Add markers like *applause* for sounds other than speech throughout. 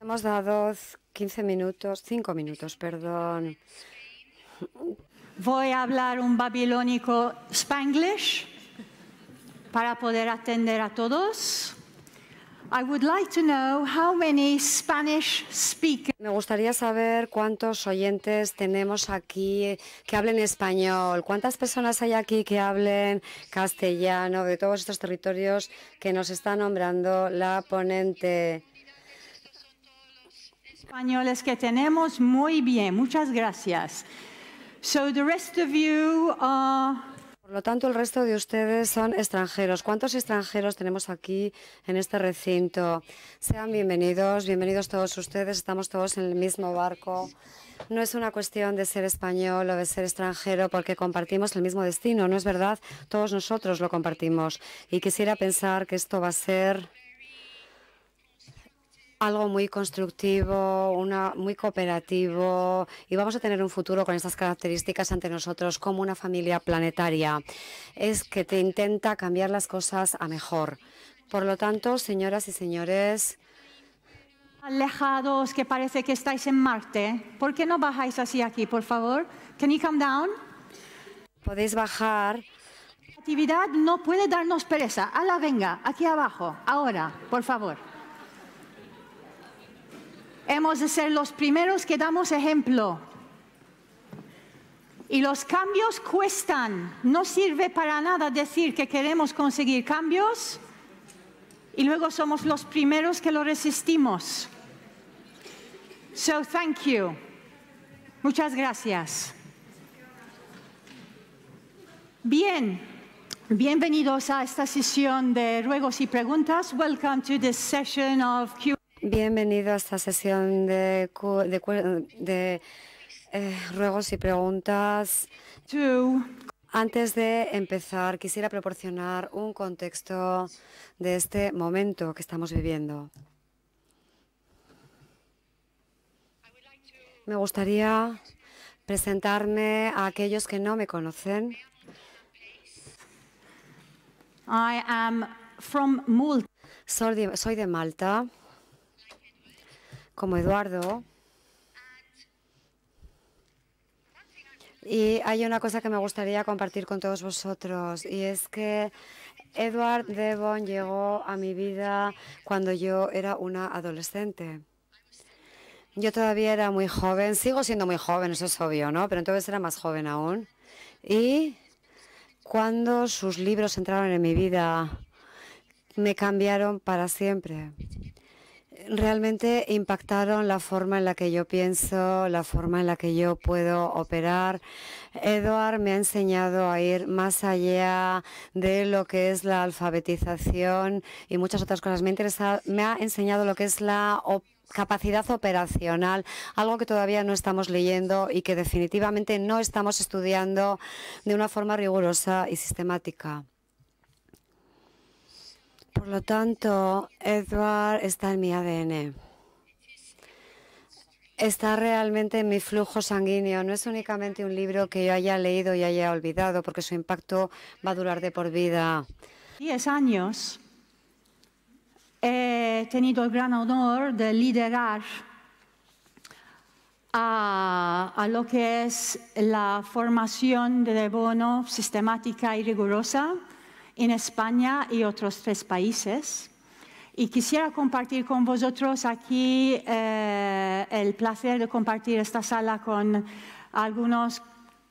Hemos dado 15 minutos, 5 minutos, perdón. Voy a hablar un babilónico spanglish para poder atender a todos. Me gustaría saber cuántos oyentes tenemos aquí que hablen español, cuántas personas hay aquí que hablen castellano de todos estos territorios que nos está nombrando la ponente. Españoles que tenemos, muy bien, muchas gracias. So the rest of you are por lo tanto, el resto de ustedes son extranjeros. ¿Cuántos extranjeros tenemos aquí en este recinto? Sean bienvenidos, bienvenidos todos ustedes. Estamos todos en el mismo barco. No es una cuestión de ser español o de ser extranjero porque compartimos el mismo destino, ¿no es verdad? Todos nosotros lo compartimos. Y quisiera pensar que esto va a ser algo muy constructivo, una, muy cooperativo y vamos a tener un futuro con estas características ante nosotros como una familia planetaria. Es que te intenta cambiar las cosas a mejor. Por lo tanto, señoras y señores, alejados que parece que estáis en Marte, ¿por qué no bajáis así aquí, por favor? Can you come down? Podéis bajar. La actividad no puede darnos pereza. Ala, venga, aquí abajo, ahora, por favor. Hemos de ser los primeros que damos ejemplo. Y los cambios cuestan. No sirve para nada decir que queremos conseguir cambios y luego somos los primeros que lo resistimos. So thank you. Muchas gracias. Bien, bienvenidos a esta sesión de ruegos y preguntas. Welcome to this session of Q Bienvenido a esta sesión de, eh, ruegos y preguntas. Antes de empezar, quisiera proporcionar un contexto de este momento que estamos viviendo. Me gustaría presentarme a aquellos que no me conocen. from soy de Malta como Eduardo. Y hay una cosa que me gustaría compartir con todos vosotros, y es que Edward Devon llegó a mi vida cuando yo era una adolescente. Yo todavía era muy joven, sigo siendo muy joven, eso es obvio, ¿no? Pero entonces era más joven aún. Y cuando sus libros entraron en mi vida, me cambiaron para siempre realmente impactaron la forma en la que yo pienso, la forma en la que yo puedo operar. Eduard me ha enseñado a ir más allá de lo que es la alfabetización y muchas otras cosas. Me, me ha enseñado lo que es la capacidad operacional, algo que todavía no estamos leyendo y que definitivamente no estamos estudiando de una forma rigurosa y sistemática. Por lo tanto, Edward está en mi ADN. Está realmente en mi flujo sanguíneo. No es únicamente un libro que yo haya leído y haya olvidado, porque su impacto va a durar de por vida. Diez años he tenido el gran honor de liderar a, lo que es la formación de bono sistemática y rigurosa en España y otros tres países. Y quisiera compartir con vosotros aquí eh, el placer de compartir esta sala con algunos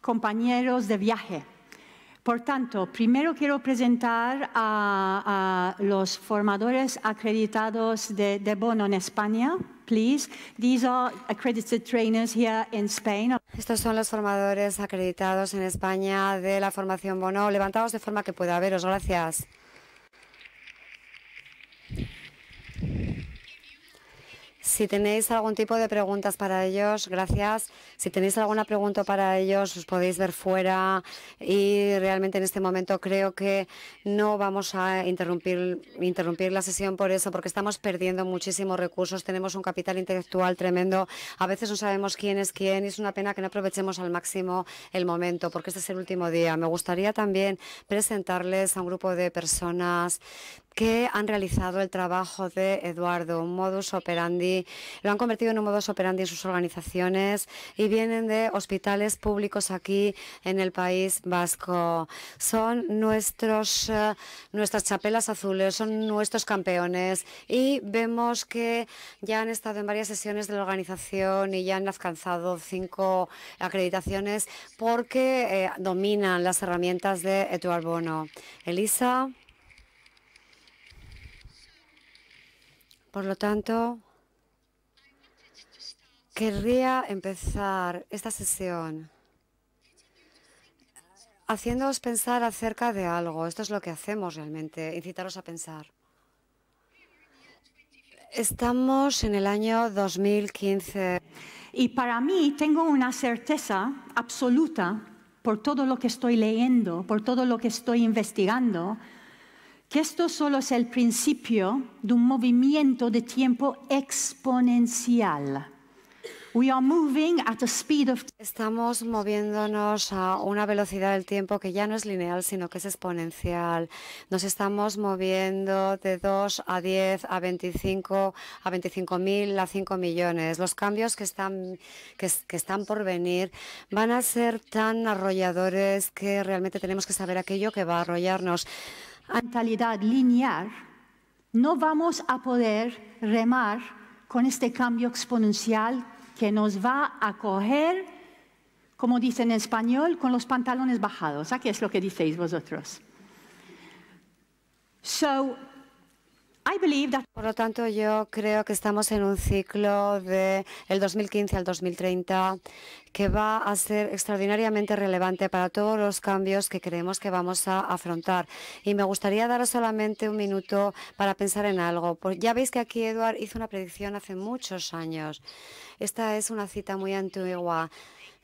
compañeros de viaje. Por tanto, primero quiero presentar a, los formadores acreditados de, de, Bono en España. Please, these are accredited trainers here in Spain. Estos son los formadores acreditados en España de la formación Bono. Levantaos de forma que pueda veros. Gracias. Si tenéis algún tipo de preguntas para ellos, gracias. Si tenéis alguna pregunta para ellos, os podéis ver fuera y realmente en este momento creo que no vamos a interrumpir, interrumpir la sesión por eso, porque estamos perdiendo muchísimos recursos, tenemos un capital intelectual tremendo, a veces no sabemos quién es quién y es una pena que no aprovechemos al máximo el momento, porque este es el último día. Me gustaría también presentarles a un grupo de personas que han realizado el trabajo de Eduardo, un modus operandi, lo han convertido en un modus operandi en sus organizaciones y vienen de hospitales públicos aquí en el País Vasco. Son nuestros, eh, nuestras chapelas azules, son nuestros campeones y vemos que ya han estado en varias sesiones de la organización y ya han alcanzado cinco acreditaciones porque eh, dominan las herramientas de Eduardo Bono. Elisa. Por lo tanto, querría empezar esta sesión haciéndoos pensar acerca de algo. Esto es lo que hacemos realmente, incitaros a pensar. Estamos en el año 2015. Y para mí tengo una certeza absoluta por todo lo que estoy leyendo, por todo lo que estoy investigando, que esto solo es el principio de un movimiento de tiempo exponencial. We are moving at a speed of... Estamos moviéndonos a una velocidad del tiempo que ya no es lineal, sino que es exponencial. Nos estamos moviendo de 2 a 10, a 25, a 25.000, a 5 millones. Los cambios que están, que, que están por venir van a ser tan arrolladores que realmente tenemos que saber aquello que va a arrollarnos mentalidad lineal, no vamos a poder remar con este cambio exponencial que nos va a coger, como dicen en español, con los pantalones bajados. Aquí es lo que diceis vosotros. Por lo tanto, yo creo que estamos en un ciclo de el 2015 al 2030 que va a ser extraordinariamente relevante para todos los cambios que creemos que vamos a afrontar. Y me gustaría daros solamente un minuto para pensar en algo. Ya veis que aquí Eduard hizo una predicción hace muchos años. Esta es una cita muy antigua.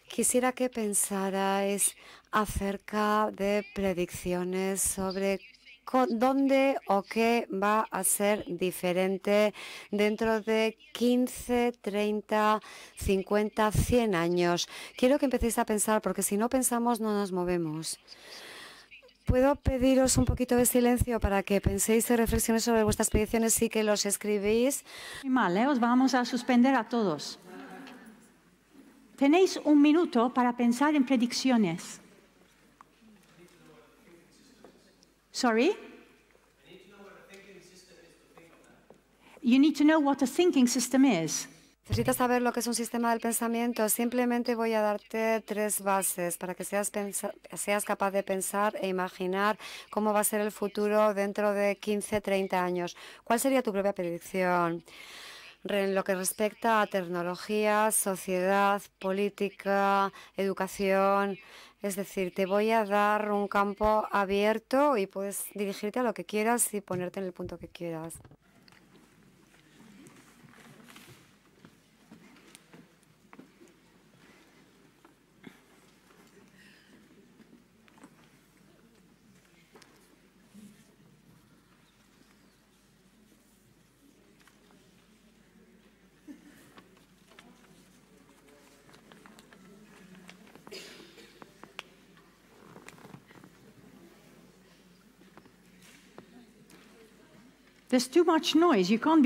Quisiera que pensarais acerca de predicciones sobre dónde o qué va a ser diferente dentro de 15, 30, 50, 100 años. Quiero que empecéis a pensar, porque si no pensamos no nos movemos. ¿Puedo pediros un poquito de silencio para que penséis y reflexiones sobre vuestras predicciones y que los escribís? Muy mal, ¿eh? os vamos a suspender a todos. Tenéis un minuto para pensar en predicciones. Sorry? Necesitas saber lo que es un sistema del pensamiento. Simplemente voy a darte tres bases para que seas, seas capaz de pensar e imaginar cómo va a ser el futuro dentro de 15, 30 años. ¿Cuál sería tu propia predicción? en lo que respecta a tecnología, sociedad, política, educación, es decir, te voy a dar un campo abierto y puedes dirigirte a lo que quieras y ponerte en el punto que quieras. too much noise. You can't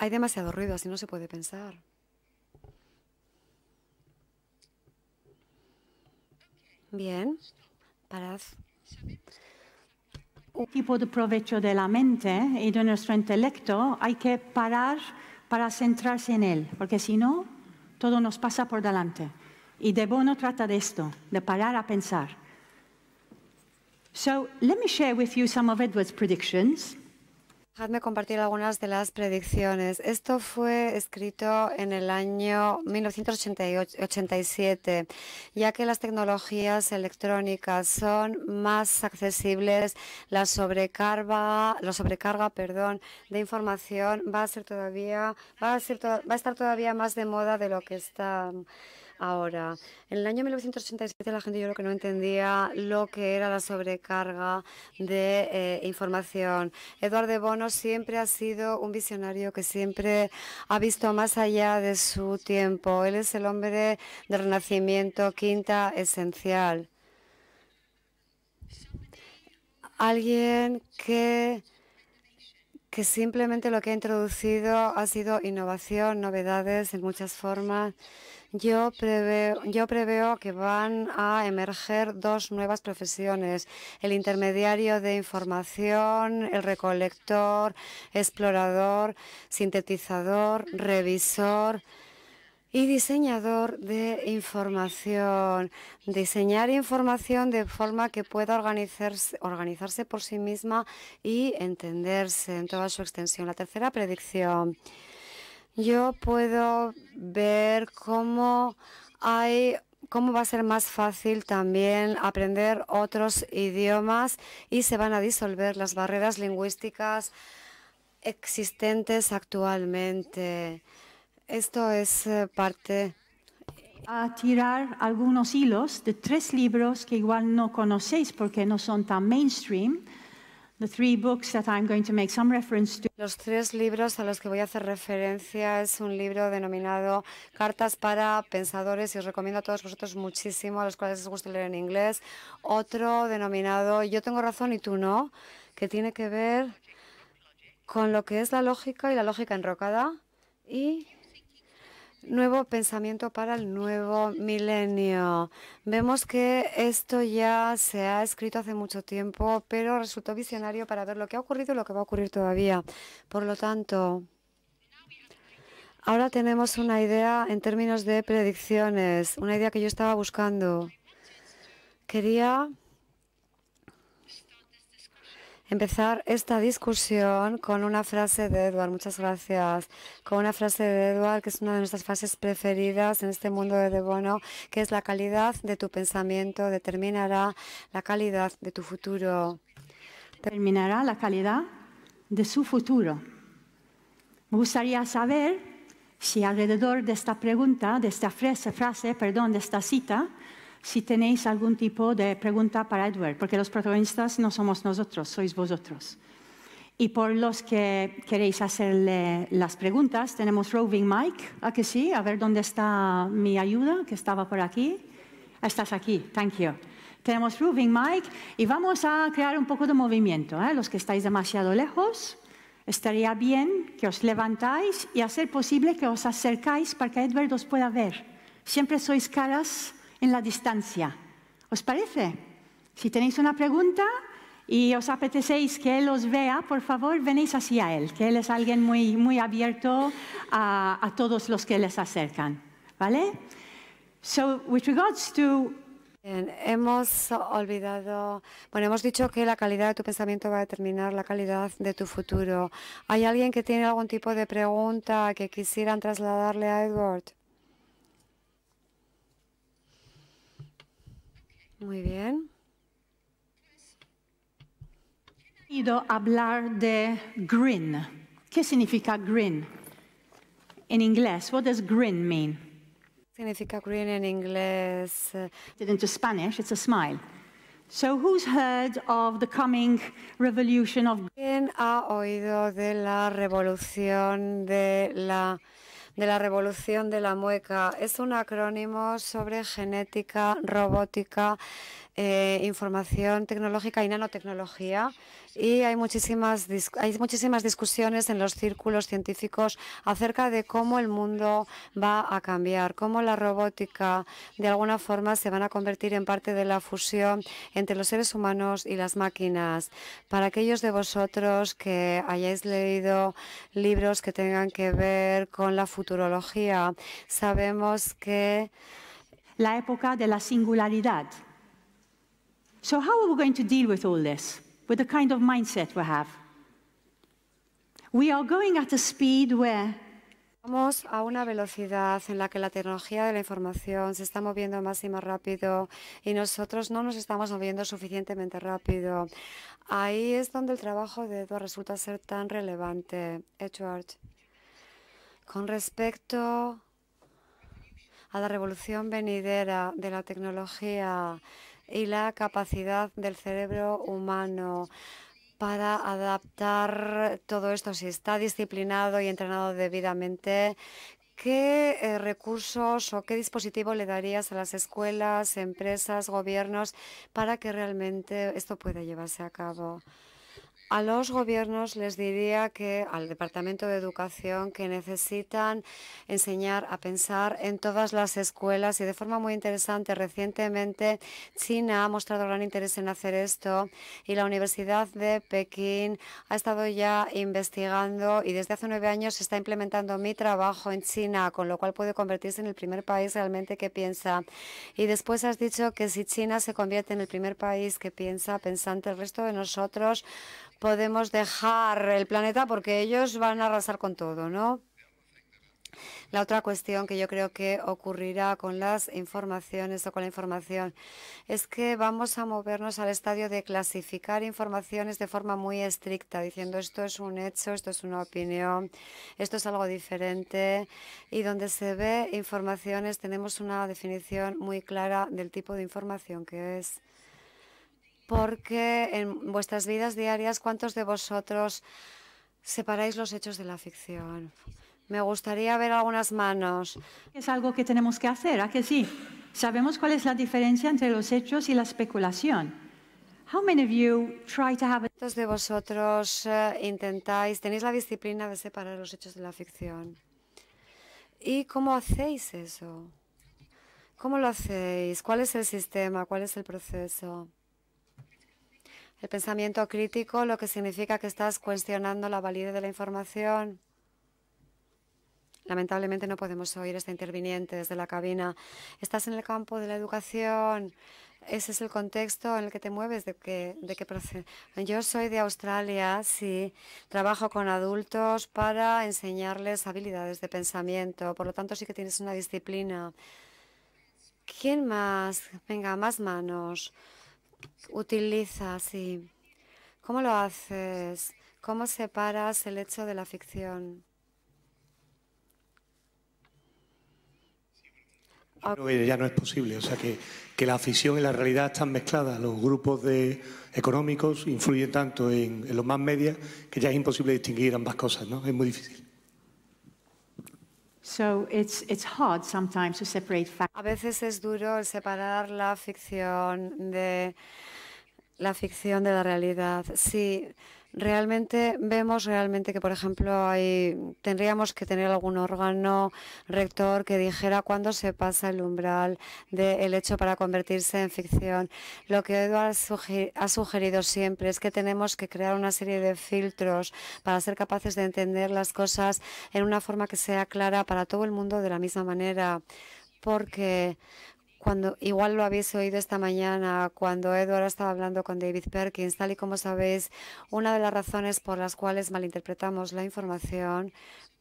Hay demasiado ruido, así no se puede pensar. Bien, parad. Un tipo de provecho de la mente y de nuestro intelecto hay que parar para centrarse en él, porque si no, todo nos pasa por delante. Y de Bono trata de esto, de parar a pensar. So let me share with you some of Edward's predictions. Dejadme compartir algunas de las predicciones. Esto fue escrito en el año 1987, ya que las tecnologías electrónicas son más accesibles, la sobrecarga, la sobrecarga, perdón, de información va a ser todavía, va a va a estar todavía más de moda de lo que está. Ahora, en el año 1987 la gente yo creo que no entendía lo que era la sobrecarga de eh, información. Eduardo Bono siempre ha sido un visionario que siempre ha visto más allá de su tiempo. Él es el hombre del renacimiento, quinta esencial. Alguien que que simplemente lo que ha introducido ha sido innovación, novedades en muchas formas yo preveo, que van a emerger dos nuevas profesiones, el intermediario de información, el recolector, explorador, sintetizador, revisor y diseñador de información. Diseñar información de forma que pueda organizarse por sí misma y entenderse en toda su extensión. La tercera predicción yo puedo ver cómo hay cómo va a ser más fácil también aprender otros idiomas y se van a disolver las barreras lingüísticas existentes actualmente. Esto es eh, parte a tirar algunos hilos de tres libros que igual no conocéis porque no son tan mainstream, los tres libros a los que voy a hacer referencia es un libro denominado Cartas para Pensadores y os recomiendo a todos vosotros muchísimo, a los cuales os gusta leer en inglés. Otro denominado Yo tengo razón y tú no, que tiene que ver con lo que es la lógica y la lógica enrocada. Y nuevo pensamiento para el nuevo milenio. Vemos que esto ya se ha escrito hace mucho tiempo, pero resultó visionario para ver lo que ha ocurrido y lo que va a ocurrir todavía. Por lo tanto, ahora tenemos una idea en términos de predicciones, una idea que yo estaba buscando. Quería empezar esta discusión con una frase de Eduard, Muchas gracias. Con una frase de Eduard, que es una de nuestras frases preferidas en este mundo de Bono, que es la calidad de tu pensamiento determinará la calidad de tu futuro. Determinará la calidad de su futuro. Me gustaría saber si alrededor de esta pregunta, de esta frase, frase perdón, de esta cita, si tenéis algún tipo de pregunta para Edward, porque los protagonistas no somos nosotros, sois vosotros. Y por los que queréis hacerle las preguntas, tenemos Roving Mike, ¿a que sí? A ver dónde está mi ayuda, que estaba por aquí. Estás aquí, thank you. Tenemos Roving Mike y vamos a crear un poco de movimiento. ¿eh? Los que estáis demasiado lejos, estaría bien que os levantáis y hacer posible que os acercáis para que Edward os pueda ver. Siempre sois caras en la distancia. ¿Os parece? Si tenéis una pregunta y os apetecéis que Él os vea, por favor, venís hacia Él, que Él es alguien muy, muy abierto a, a todos los que les acercan. ¿Vale? So, with regards to Bien, hemos olvidado, bueno, hemos dicho que la calidad de tu pensamiento va a determinar la calidad de tu futuro. ¿Hay alguien que tiene algún tipo de pregunta que quisieran trasladarle a Edward? Muy bien. He ido hablar de green. ¿Qué significa green? En inglés, what does green mean? Significa green en inglés. Eh, into Spanish, it's a smile. So who's heard of the coming revolution of ¿Quién ha oído de la revolución de la de la revolución de la mueca. Es un acrónimo sobre genética robótica eh, información tecnológica y nanotecnología y hay hay muchísimas discusiones en los círculos científicos acerca de cómo el mundo va a cambiar, cómo la robótica de alguna forma se van a convertir en parte de la fusión entre los seres humanos y las máquinas. Para aquellos de vosotros que hayáis leído libros que tengan que ver con la futurología, sabemos que... La época de la singularidad So how are we going to deal with all this? With the kind of mindset a Vamos a una velocidad en la que la tecnología de la información se está moviendo más y más rápido y nosotros no nos estamos moviendo suficientemente rápido. Ahí es donde el trabajo de Edward resulta ser tan relevante. Edward, con respecto a la revolución venidera de la tecnología, y la capacidad del cerebro humano para adaptar todo esto, si está disciplinado y entrenado debidamente, ¿qué eh, recursos o qué dispositivo le darías a las escuelas, empresas, gobiernos para que realmente esto pueda llevarse a cabo? A los gobiernos les diría que al Departamento de Educación que necesitan enseñar a pensar en todas las escuelas y de forma muy interesante recientemente China ha mostrado gran interés en hacer esto y la Universidad de Pekín ha estado ya investigando y desde hace nueve años está implementando mi trabajo en China, con lo cual puede convertirse en el primer país realmente que piensa. Y después has dicho que si China se convierte en el primer país que piensa pensante el resto de nosotros, podemos dejar el planeta porque ellos van a arrasar con todo, ¿no? La otra cuestión que yo creo que ocurrirá con las informaciones o con la información es que vamos a movernos al estadio de clasificar informaciones de forma muy estricta, diciendo esto es un hecho, esto es una opinión, esto es algo diferente. Y donde se ve informaciones tenemos una definición muy clara del tipo de información que es porque en vuestras vidas diarias, ¿cuántos de vosotros separáis los hechos de la ficción? Me gustaría ver algunas manos. Es algo que tenemos que hacer, ¿a que sí? Sabemos cuál es la diferencia entre los hechos y la especulación. ¿Cuántos de vosotros eh, intentáis, tenéis la disciplina de separar los hechos de la ficción? ¿Y cómo hacéis eso? ¿Cómo lo hacéis? ¿Cuál es el sistema? ¿Cuál es el proceso? El pensamiento crítico lo que significa que estás cuestionando la validez de la información. Lamentablemente no podemos oír este interviniente desde la cabina. Estás en el campo de la educación. Ese es el contexto en el que te mueves, de que, de Yo soy de Australia, sí. Trabajo con adultos para enseñarles habilidades de pensamiento. Por lo tanto, sí que tienes una disciplina. ¿Quién más? Venga, más manos utilizas y cómo lo haces, cómo separas el hecho de la ficción. ya no es posible, o sea que, la ficción y la realidad están mezcladas. Los grupos económicos influyen tanto en, los más medios que ya es imposible distinguir ambas cosas, ¿no? Es muy difícil. A veces es duro separar la ficción de la ficción de la realidad. Sí, realmente vemos realmente que, por ejemplo, hay, tendríamos que tener algún órgano rector que dijera cuándo se pasa el umbral del hecho para convertirse en ficción. Lo que Eduard ha sugerido siempre es que tenemos que crear una serie de filtros para ser capaces de entender las cosas en una forma que sea clara para todo el mundo de la misma manera. Porque cuando igual lo habéis oído esta mañana cuando Edward estaba hablando con David Perkins, tal y como sabéis, una de las razones por las cuales malinterpretamos la información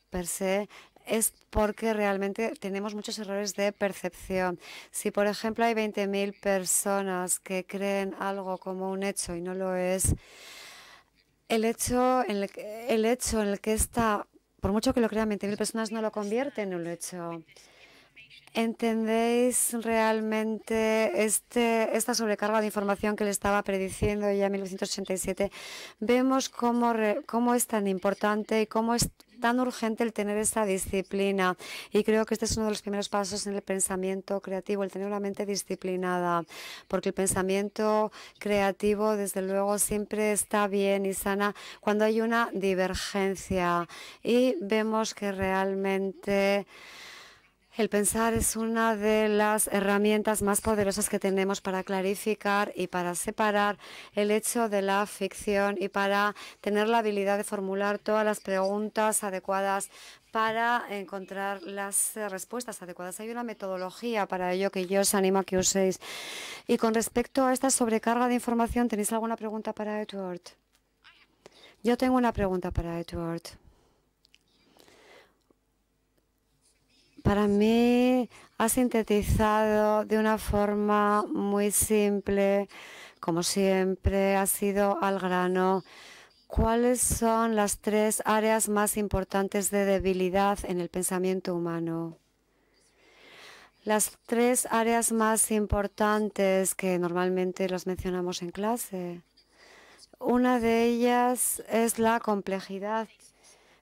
per se es porque realmente tenemos muchos errores de percepción. Si, por ejemplo, hay 20.000 personas que creen algo como un hecho y no lo es, el hecho en el, que, hecho en el que está, por mucho que lo crean 20.000 personas, no lo convierte en un hecho. ¿Entendéis realmente este, esta sobrecarga de información que le estaba prediciendo ya en 1987? Vemos cómo, cómo es tan importante y cómo es tan urgente el tener esta disciplina. Y creo que este es uno de los primeros pasos en el pensamiento creativo, el tener una mente disciplinada, porque el pensamiento creativo, desde luego, siempre está bien y sana cuando hay una divergencia. Y vemos que realmente... El pensar es una de las herramientas más poderosas que tenemos para clarificar y para separar el hecho de la ficción y para tener la habilidad de formular todas las preguntas adecuadas para encontrar las eh, respuestas adecuadas. Hay una metodología para ello que yo os animo a que uséis. Y con respecto a esta sobrecarga de información, ¿tenéis alguna pregunta para Edward? Yo tengo una pregunta para Edward. Para mí ha sintetizado de una forma muy simple, como siempre, ha sido al grano. ¿Cuáles son las tres áreas más importantes de debilidad en el pensamiento humano? Las tres áreas más importantes que normalmente las mencionamos en clase. Una de ellas es la complejidad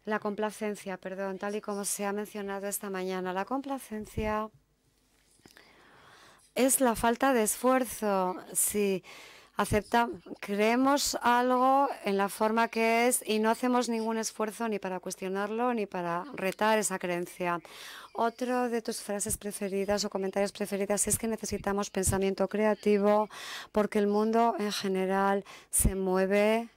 la complacencia, perdón, tal y como se ha mencionado esta mañana. La complacencia es la falta de esfuerzo. Si aceptamos, creemos algo en la forma que es y no hacemos ningún esfuerzo ni para cuestionarlo ni para retar esa creencia. Otro de tus frases preferidas o comentarios preferidas es que necesitamos pensamiento creativo porque el mundo en general se mueve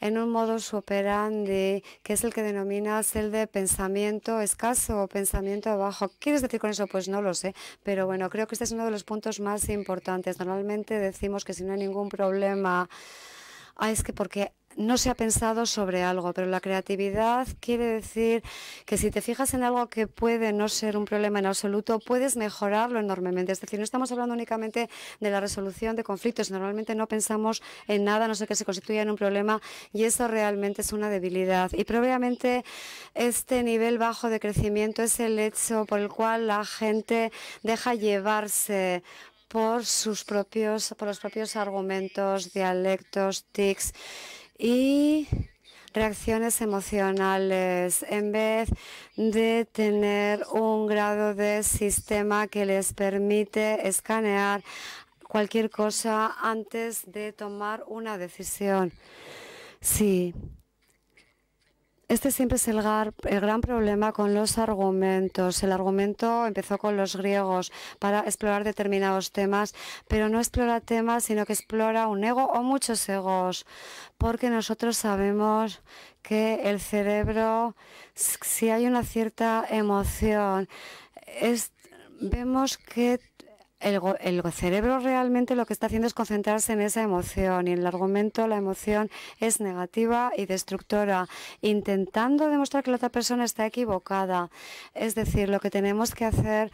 en un modo superandi, que es el que denominas el de pensamiento escaso o pensamiento abajo. quieres decir con eso? Pues no lo sé, pero bueno, creo que este es uno de los puntos más importantes. Normalmente decimos que si no hay ningún problema, Ah, es que porque no se ha pensado sobre algo, pero la creatividad quiere decir que si te fijas en algo que puede no ser un problema en absoluto, puedes mejorarlo enormemente. Es decir, no estamos hablando únicamente de la resolución de conflictos. Normalmente no pensamos en nada, no sé qué se constituye en un problema y eso realmente es una debilidad. Y probablemente este nivel bajo de crecimiento es el hecho por el cual la gente deja llevarse por sus propios, por los propios argumentos, dialectos, tics y reacciones emocionales en vez de tener un grado de sistema que les permite escanear cualquier cosa antes de tomar una decisión. Sí. Este siempre es el, gran problema con los argumentos. El argumento empezó con los griegos para explorar determinados temas, pero no explora temas, sino que explora un ego o muchos egos, porque nosotros sabemos que el cerebro, si hay una cierta emoción, vemos que el, cerebro realmente lo que está haciendo es concentrarse en esa emoción y en el argumento la emoción es negativa y destructora, intentando demostrar que la otra persona está equivocada. Es decir, lo que tenemos que hacer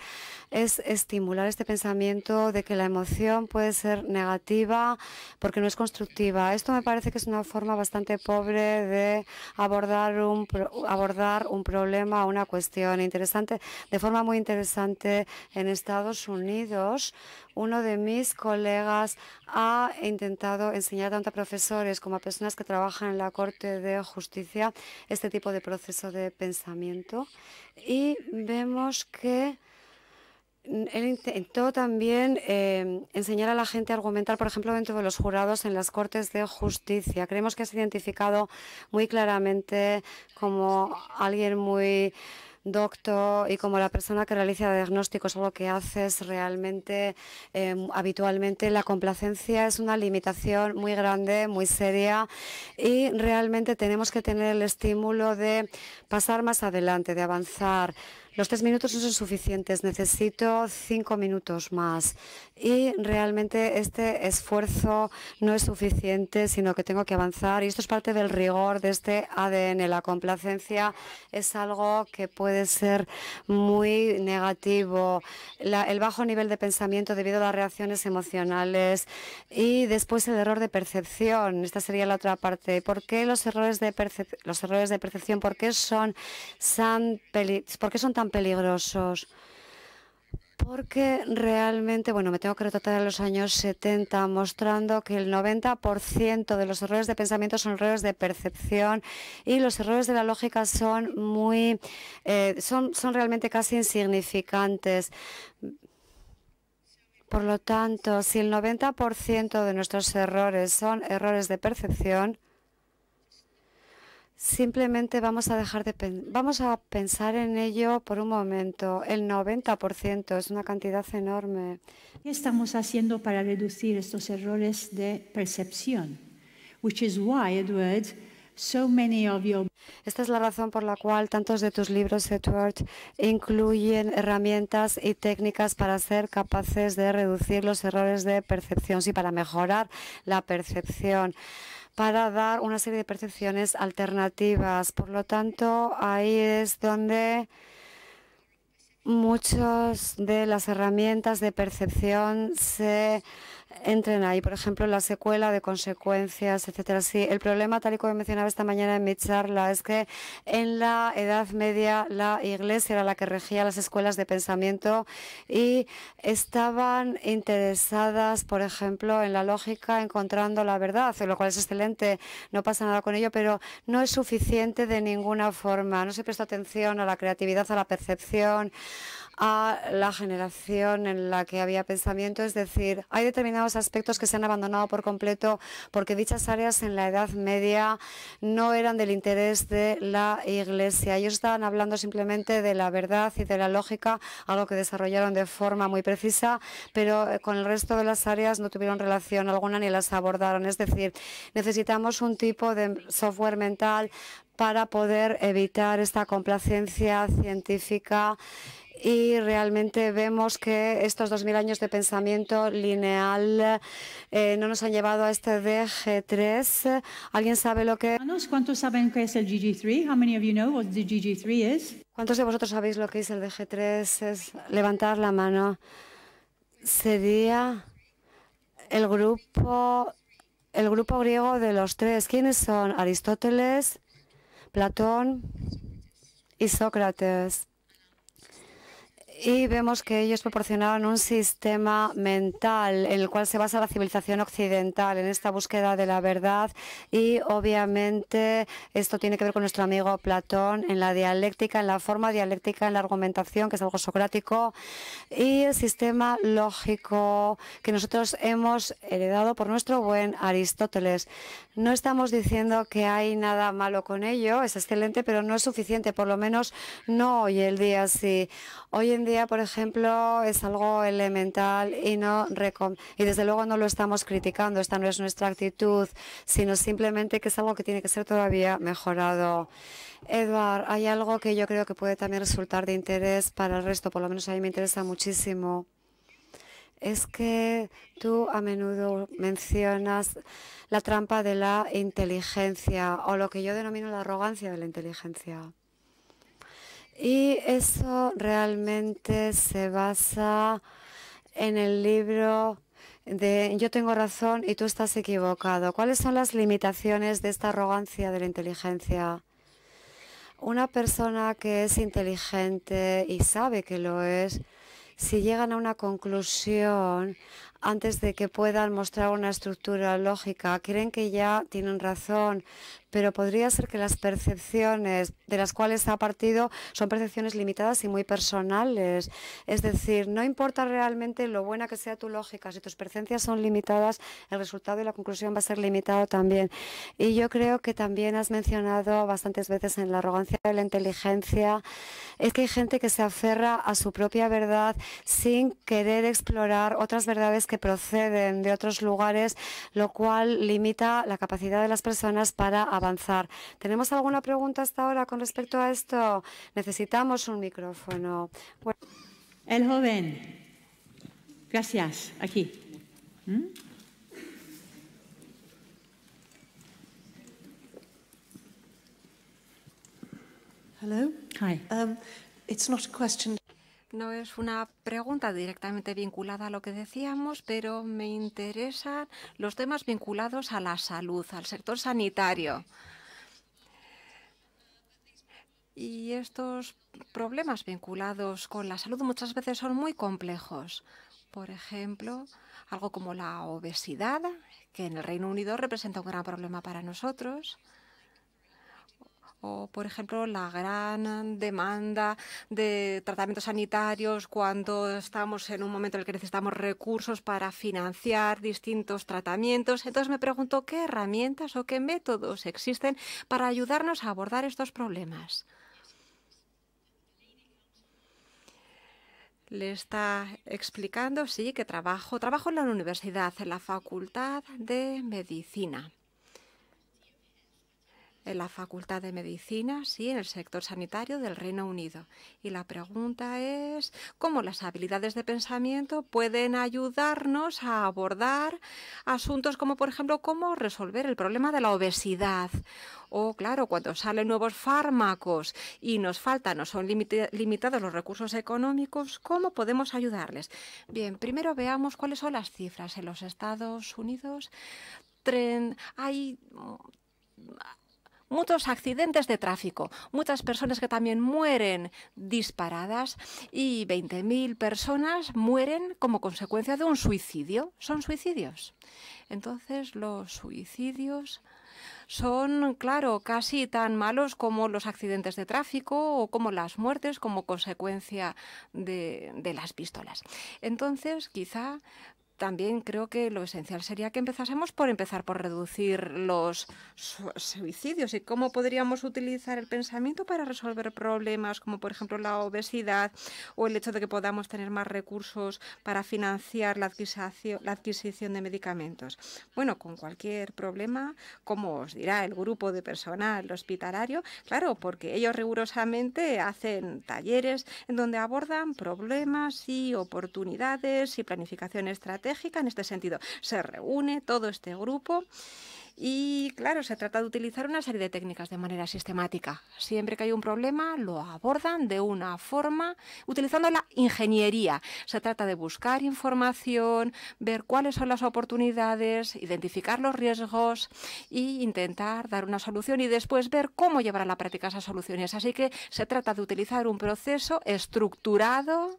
es estimular este pensamiento de que la emoción puede ser negativa porque no es constructiva. Esto me parece que es una forma bastante pobre de abordar un, problema o una cuestión interesante, de forma muy interesante en Estados Unidos. Uno de mis colegas ha intentado enseñar tanto a profesores como a personas que trabajan en la Corte de Justicia este tipo de proceso de pensamiento y vemos que él intentó también em, enseñar a la gente a argumentar, por ejemplo, dentro de los jurados en las Cortes de Justicia. Creemos que has identificado muy claramente como alguien muy docto y como la persona que realiza diagnósticos, algo que haces realmente em, habitualmente. La complacencia es una limitación muy grande, muy seria y realmente tenemos que tener el estímulo de pasar más adelante, de avanzar los tres minutos no son suficientes, necesito cinco minutos más y realmente este esfuerzo no es suficiente, sino que tengo que avanzar. Y esto es parte del rigor de este ADN. La complacencia es algo que puede ser muy negativo. el bajo nivel de pensamiento debido a las reacciones emocionales y después el error de percepción. Esta sería la otra parte. ¿Por qué los errores de, los errores de percepción, por son tan peligrosos? Porque realmente, bueno, me tengo que retratar a los años 70, mostrando que el 90% de los errores de pensamiento son errores de percepción y los errores de la lógica son muy, eh, son, son realmente casi insignificantes. Por lo tanto, si el 90% de nuestros errores son errores de percepción, Simplemente vamos a dejar de vamos a pensar en ello por un momento. El 90% es una cantidad enorme. ¿Qué estamos haciendo para reducir estos errores de percepción? Which is why, Edward, so many of your... Esta es la razón por la cual tantos de tus libros, Edward, incluyen herramientas y técnicas para ser capaces de reducir los errores de percepción, y para mejorar la percepción para dar una serie de percepciones alternativas. Por lo tanto, ahí es donde muchas de las herramientas de percepción se entren ahí, por ejemplo, la secuela de consecuencias, etcétera. Sí, el problema, tal y como mencionaba esta mañana en mi charla, es que en la Edad Media la Iglesia era la que regía las escuelas de pensamiento y estaban interesadas, por ejemplo, en la lógica, encontrando la verdad, lo cual es excelente, no pasa nada con ello, pero no es suficiente de ninguna forma. No se presta atención a la creatividad, a la percepción, a la generación en la que había pensamiento, es decir, hay determinados aspectos que se han abandonado por completo porque dichas áreas en la Edad Media no eran del interés de la Iglesia. Ellos estaban hablando simplemente de la verdad y de la lógica, algo que desarrollaron de forma muy precisa, pero eh, con el resto de las áreas no tuvieron relación alguna ni las abordaron. Es decir, necesitamos un tipo de software mental para poder evitar esta complacencia científica y realmente vemos que estos 2.000 años de pensamiento lineal eh, no nos han llevado a este DG3. ¿Alguien sabe lo que...? ¿Cuántos saben qué es el dg 3 ¿Cuántos de vosotros sabéis lo que es el DG3? Es levantar la mano. Sería el grupo, el grupo griego de los tres. ¿Quiénes son? Aristóteles, Platón y Sócrates. Y vemos que ellos proporcionaron un sistema mental en el cual se basa la civilización occidental, en esta búsqueda de la verdad. Y obviamente esto tiene que ver con nuestro amigo Platón, en la dialéctica, en la forma dialéctica, en la argumentación, que es algo socrático, y el sistema lógico que nosotros hemos heredado por nuestro buen Aristóteles. No estamos diciendo que hay nada malo con ello, es excelente, pero no es suficiente, por lo menos no hoy el día sí. Hoy en día, por ejemplo, es algo elemental y no y desde luego no lo estamos criticando, esta no es nuestra actitud, sino simplemente que es algo que tiene que ser todavía mejorado. Eduard, hay algo que yo creo que puede también resultar de interés para el resto, por lo menos a mí me interesa muchísimo. Es que tú a menudo mencionas la trampa de la inteligencia o lo que yo denomino la arrogancia de la inteligencia. Y eso realmente se basa en el libro de yo tengo razón y tú estás equivocado. ¿Cuáles son las limitaciones de esta arrogancia de la inteligencia? Una persona que es inteligente y sabe que lo es, si llegan a una conclusión antes de que puedan mostrar una estructura lógica, creen que ya tienen razón, pero podría ser que las percepciones de las cuales ha partido son percepciones limitadas y muy personales. Es decir, no importa realmente lo buena que sea tu lógica, si tus percepciones son limitadas, el resultado y la conclusión va a ser limitado también. Y yo creo que también has mencionado bastantes veces en la arrogancia de la inteligencia, es que hay gente que se aferra a su propia verdad sin querer explorar otras verdades que proceden de otros lugares, lo cual limita la capacidad de las personas para avanzar. ¿Tenemos alguna pregunta hasta ahora con respecto a esto? Necesitamos un micrófono. Bueno. El joven. Gracias. Aquí. ¿Mm? Hello. Hi. Um, it's not a question. No es una pregunta directamente vinculada a lo que decíamos, pero me interesan los temas vinculados a la salud, al sector sanitario. Y estos problemas vinculados con la salud muchas veces son muy complejos. Por ejemplo, algo como la obesidad, que en el Reino Unido representa un gran problema para nosotros o por ejemplo la gran demanda de tratamientos sanitarios cuando estamos en un momento en el que necesitamos recursos para financiar distintos tratamientos. Entonces me pregunto qué herramientas o qué métodos existen para ayudarnos a abordar estos problemas. le está explicando, sí, que trabajo, trabajo en la universidad, en la Facultad de Medicina en la Facultad de Medicina, sí, en el sector sanitario del Reino Unido. Y la pregunta es cómo las habilidades de pensamiento pueden ayudarnos a abordar asuntos como, por ejemplo, cómo resolver el problema de la obesidad. O, claro, cuando salen nuevos fármacos y nos faltan o son limitados los recursos económicos, ¿cómo podemos ayudarles? Bien, primero veamos cuáles son las cifras en los Estados Unidos. hay muchos accidentes de tráfico, muchas personas que también mueren disparadas y 20.000 personas mueren como consecuencia de un suicidio. Son suicidios. Entonces los suicidios son, claro, casi tan malos como los accidentes de tráfico o como las muertes como consecuencia de, de las pistolas. Entonces, quizá también creo que lo esencial sería que empezásemos por empezar por reducir los suicidios y cómo podríamos utilizar el pensamiento para resolver problemas como por ejemplo la obesidad o el hecho de que podamos tener más recursos para financiar la adquisición, la adquisición de medicamentos. Bueno, con cualquier problema, como os dirá el grupo de personal hospitalario, claro, porque ellos rigurosamente hacen talleres en donde abordan problemas y oportunidades y planificación estratégica en este sentido. Se reúne todo este grupo. Y claro, se trata de utilizar una serie de técnicas de manera sistemática. Siempre que hay un problema, lo abordan de una forma, utilizando la ingeniería. Se trata de buscar información, ver cuáles son las oportunidades, identificar los riesgos e intentar dar una solución y después ver cómo llevar a la práctica esas soluciones. Así que se trata de utilizar un proceso estructurado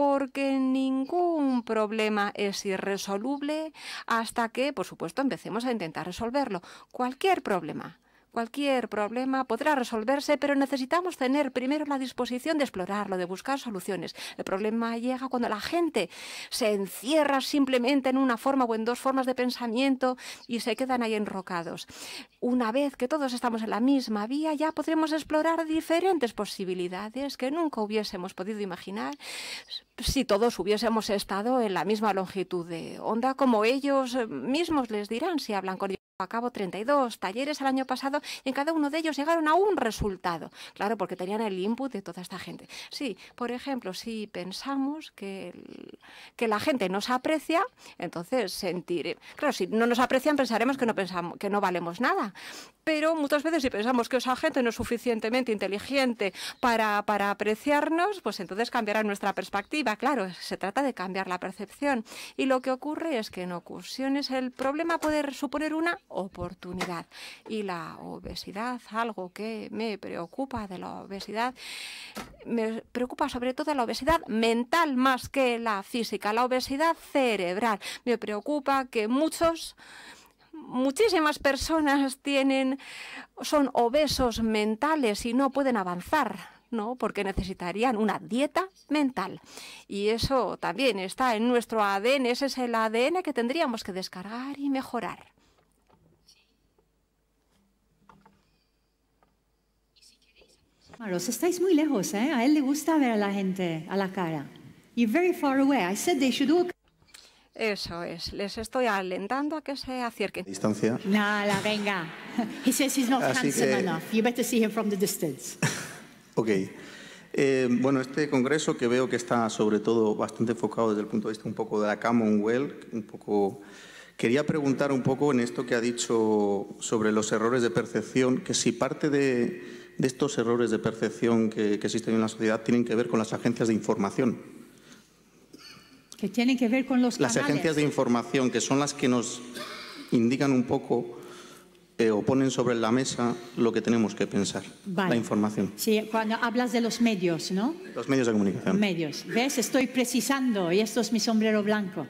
porque ningún problema es irresoluble hasta que, por supuesto, empecemos a intentar resolverlo. Cualquier problema, Cualquier problema podrá resolverse, pero necesitamos tener primero la disposición de explorarlo, de buscar soluciones. El problema llega cuando la gente se encierra simplemente en una forma o en dos formas de pensamiento y se quedan ahí enrocados. Una vez que todos estamos en la misma vía, ya podremos explorar diferentes posibilidades que nunca hubiésemos podido imaginar si todos hubiésemos estado en la misma longitud de onda, como ellos mismos les dirán si hablan con ellos a cabo 32 talleres al año pasado y en cada uno de ellos llegaron a un resultado. Claro, porque tenían el input de toda esta gente. Sí, por ejemplo, si pensamos que, la gente nos aprecia, entonces sentir. Claro, si no nos aprecian, pensaremos que no, pensamos, que no valemos nada. Pero muchas veces, si pensamos que esa gente no es suficientemente inteligente para, para apreciarnos, pues entonces cambiará nuestra perspectiva. Claro, se trata de cambiar la percepción. Y lo que ocurre es que en ocasiones el problema puede suponer una oportunidad. Y la obesidad, algo que me preocupa de la obesidad, me preocupa sobre todo la obesidad mental más que la física, la obesidad cerebral. Me preocupa que muchos muchísimas personas tienen son obesos mentales y no pueden avanzar. ¿no? porque necesitarían una dieta mental. Y eso también está en nuestro ADN, ese es el ADN que tendríamos que descargar y mejorar. os estáis muy lejos, ¿eh? A él le gusta ver a la gente a la cara. You're very far away. I said they should walk. Eso es, les estoy alentando a que se acerquen. Distancia. Nada, venga. He says he's not handsome enough. You better see him from the distance. *laughs* ok. Eh, bueno, este congreso que veo que está sobre todo bastante enfocado desde el punto de vista un poco de la Commonwealth, un poco... Quería preguntar un poco en esto que ha dicho sobre los errores de percepción, que si parte de de estos errores de percepción que, existen en la sociedad tienen que ver con las agencias de información. Que tienen que ver con los canales. Las agencias de información, que son las que nos indican un poco eh, o ponen sobre la mesa lo que tenemos que pensar, la información. Sí, cuando hablas de los medios, ¿no? Los medios de comunicación. Medios. ¿Ves? Estoy precisando y esto es mi sombrero blanco.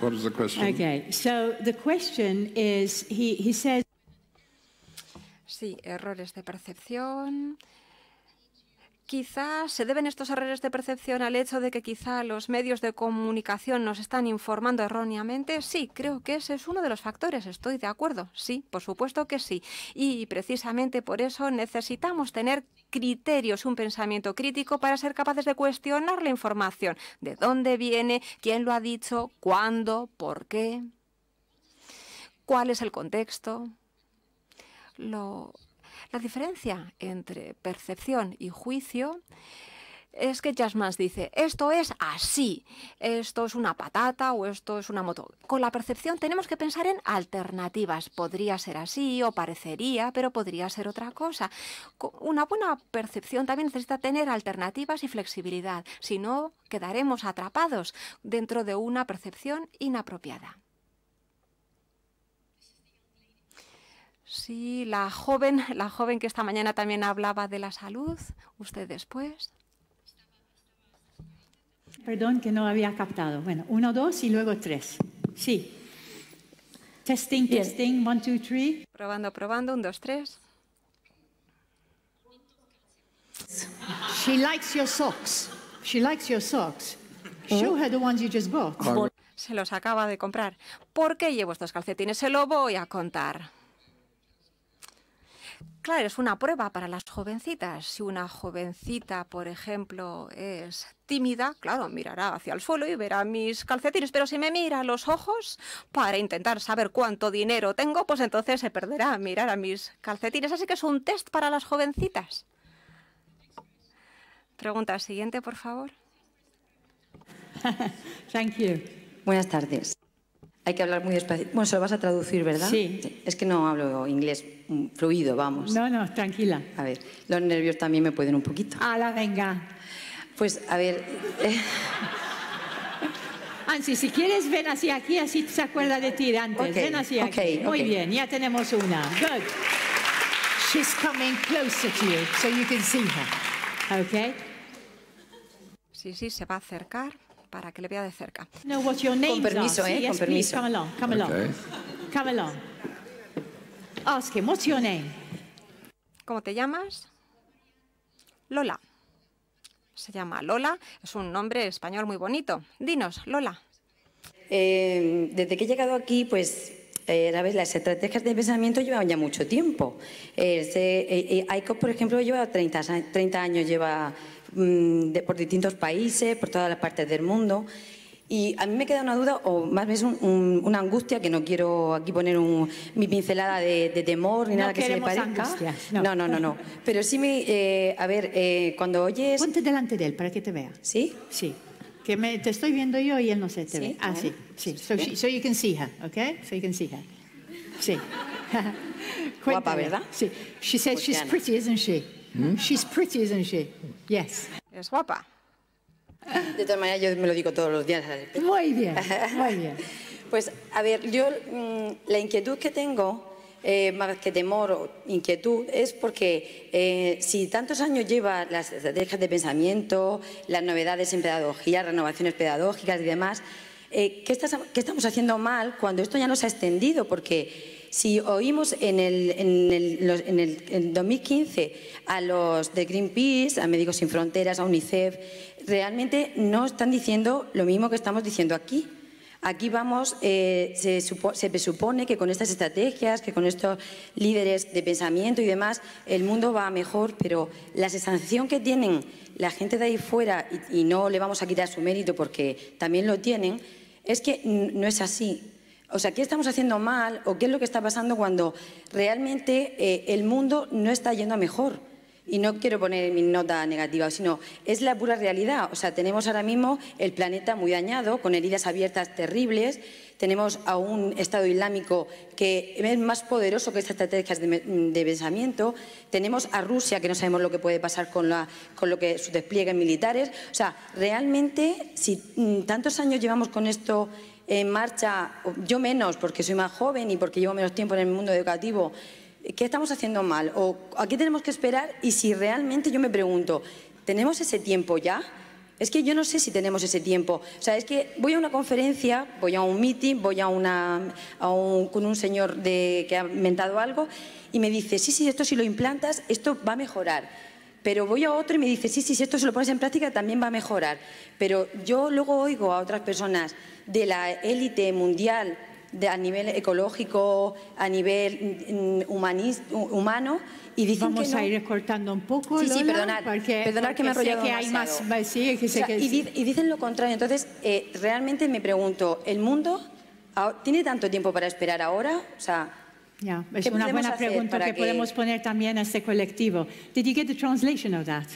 What, es is the question? Okay, so the question is, he, he Sí, errores de percepción. Quizás se deben estos errores de percepción al hecho de que quizá los medios de comunicación nos están informando erróneamente. Sí, creo que ese es uno de los factores. Estoy de acuerdo. Sí, por supuesto que sí. Y precisamente por eso necesitamos tener criterios, un pensamiento crítico para ser capaces de cuestionar la información. ¿De dónde viene? ¿Quién lo ha dicho? ¿Cuándo? ¿Por qué? ¿Cuál es el contexto? la diferencia entre percepción y juicio es que Jasmans dice, esto es así, esto es una patata o esto es una moto. Con la percepción tenemos que pensar en alternativas. Podría ser así o parecería, pero podría ser otra cosa. Una buena percepción también necesita tener alternativas y flexibilidad, si no quedaremos atrapados dentro de una percepción inapropiada. Sí, la joven, *laughs* la joven que esta mañana también hablaba de la salud, usted después. Perdón que no había captado. Bueno, uno, dos y luego tres. Sí. Testing, testing, one, two, three. Probando, probando, un, dos, tres. She likes your socks. She likes your socks. Oh. Show her the ones you just bought. Se los acaba de comprar. ¿Por qué llevo estos calcetines? Se lo voy a contar. Claro, es una prueba para las jovencitas. Si una jovencita, por ejemplo, es tímida, claro, mirará hacia el suelo y verá mis calcetines, pero si me mira a los ojos para intentar saber cuánto dinero tengo, pues entonces se perderá a mirar a mis calcetines. Así que es un test para las jovencitas. Pregunta siguiente, por favor. *laughs* Thank you. Buenas tardes. Hay que hablar muy despacio. Bueno, se lo vas a traducir, ¿verdad? Sí. Es que no hablo inglés fluido, vamos. No, no, tranquila. A ver, los nervios también me pueden un poquito. la venga. Pues, a ver... Eh. *laughs* Ansi, si quieres, ven así aquí, así se acuerda de ti antes. Ven así Muy bien, ya tenemos una. Good. She's coming closer to you, so you can see her. Okay. Sí, sí, se va a acercar para que le vea de cerca. Con permiso, ¿eh? Con permiso. Come along. Ask him, ¿Cómo te llamas? Lola. Se llama Lola, es un nombre español muy bonito. Dinos, Lola. Eh, desde que he llegado aquí, pues la eh, las estrategias de pensamiento llevan ya mucho tiempo. Eh, eh por ejemplo, lleva 30, 30 años lleva Mm, por distintos países, por todas las partes del mundo. Y a mí me queda una duda, o más bien una angustia, que no quiero aquí poner mi pincelada de, temor ni nada que se parezca. no. no. no, no, Pero sí me. Eh, a ver, eh, cuando oyes. Ponte delante de él para que te vea. ¿Sí? Sí. Que me, te estoy viendo yo y él no se te ve. Ah, sí. Sí. So, you can see her, okay? So you can see her. Sí. *laughs* Guapa, ¿verdad? Sí. She says she's pretty, isn't she? Mm. She's pretty, isn't she? Yes. Es guapa. De todas maneras, yo me lo digo todos los días. Muy bien, *laughs* muy bien. Pues, a ver, yo mm, la inquietud que tengo, eh, más que temor o inquietud, es porque eh, si tantos años lleva las estrategias de pensamiento, las novedades en pedagogía, renovaciones pedagógicas y demás, eh, ¿qué, ¿qué estamos haciendo mal cuando esto ya nos ha extendido? Porque si oímos en el, en el, en el 2015 a los de Greenpeace, a Médicos Sin Fronteras, a UNICEF, realmente no están diciendo lo mismo que estamos diciendo aquí. Aquí vamos, eh, se, presupone que con estas estrategias, que con estos líderes de pensamiento y demás, el mundo va mejor, pero la sensación que tienen la gente de ahí fuera, y no le vamos a quitar su mérito porque también lo tienen, es que no es así. O sea, ¿qué estamos haciendo mal o qué es lo que está pasando cuando realmente eh, el mundo no está yendo a mejor? Y no quiero poner mi nota negativa, sino es la pura realidad. O sea, tenemos ahora mismo el planeta muy dañado, con heridas abiertas terribles. Tenemos a un Estado Islámico que es más poderoso que estas estrategias de, pensamiento. Tenemos a Rusia, que no sabemos lo que puede pasar con, la, con lo que sus despliegues militares. O sea, realmente, si mm, tantos años llevamos con esto en marcha, yo menos porque soy más joven y porque llevo menos tiempo en el mundo educativo, ¿qué estamos haciendo mal? ¿O a qué tenemos que esperar? Y si realmente yo me pregunto, ¿tenemos ese tiempo ya? Es que yo no sé si tenemos ese tiempo. O sea, es que voy a una conferencia, voy a un meeting, voy a una, con un señor que ha inventado algo y me dice, sí, sí, esto si lo implantas, esto va a mejorar. Pero voy a otro y me dice, sí, sí, si esto se lo pones en práctica, también va a mejorar. Pero yo luego oigo a otras personas, de la élite mundial de, a nivel ecológico, a nivel mm, mm, humano. Y dicen que no. a ir cortando un poco, sí, Lola, sí, perdonad, porque, que me sé que hay más. Sí, que que y, y, dicen lo contrario. Entonces, eh, realmente me pregunto, ¿el mundo tiene tanto tiempo para esperar ahora? O sea, es una buena pregunta que, podemos poner también a este colectivo. Did you get the translation of that?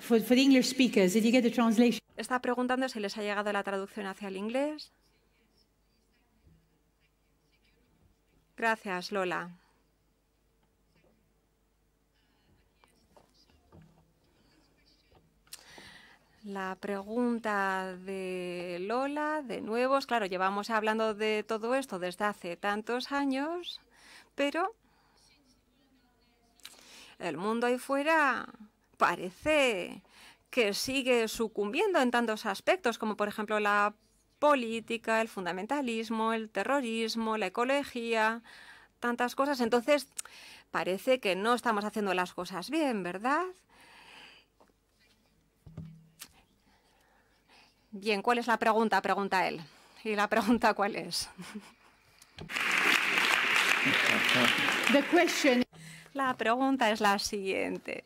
For, for the English speakers, did you get the translation? Está preguntando si les ha llegado la traducción hacia el inglés. Gracias, Lola. La pregunta de Lola, de nuevo, claro, llevamos hablando de todo esto desde hace tantos años, pero el mundo ahí fuera parece que sigue sucumbiendo en tantos aspectos, como por ejemplo la política, el fundamentalismo, el terrorismo, la ecología, tantas cosas. Entonces, parece que no estamos haciendo las cosas bien, ¿verdad? Bien, ¿cuál es la pregunta? Pregunta él. ¿Y la pregunta cuál es? La pregunta es la siguiente.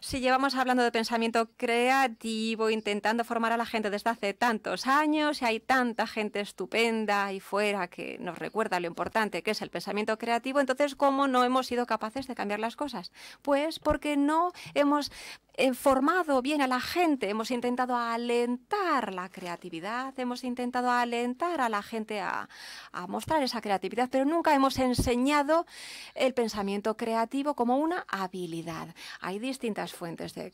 Si llevamos hablando de pensamiento creativo, intentando formar a la gente desde hace tantos años, y hay tanta gente estupenda ahí fuera que nos recuerda lo importante que es el pensamiento creativo, entonces, ¿cómo no hemos sido capaces de cambiar las cosas? Pues porque no hemos eh, formado bien a la gente, hemos intentado alentar la creatividad, hemos intentado alentar a la gente a, a mostrar esa creatividad, pero nunca hemos enseñado el pensamiento creativo como una habilidad. Hay distintas fuentes de,